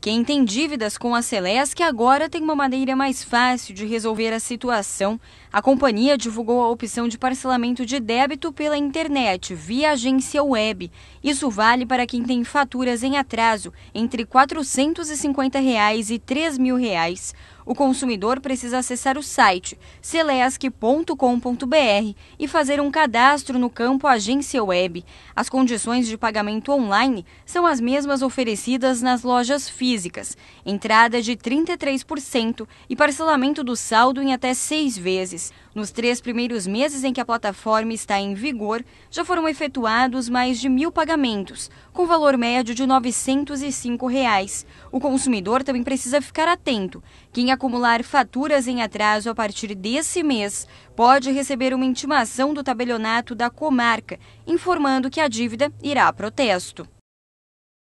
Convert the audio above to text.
quem tem dívidas com a que agora tem uma maneira mais fácil de resolver a situação. A companhia divulgou a opção de parcelamento de débito pela internet, via agência web. Isso vale para quem tem faturas em atraso entre R$ 450 reais e R$ 3.000. Reais. O consumidor precisa acessar o site celesc.com.br e fazer um cadastro no campo Agência Web. As condições de pagamento online são as mesmas oferecidas nas lojas físicas: entrada de 33% e parcelamento do saldo em até seis vezes. Nos três primeiros meses em que a plataforma está em vigor, já foram efetuados mais de mil pagamentos, com valor médio de R$ 905. Reais. O consumidor também precisa ficar atento. Quem acumular faturas em atraso a partir desse mês pode receber uma intimação do tabelionato da comarca, informando que a dívida irá a protesto.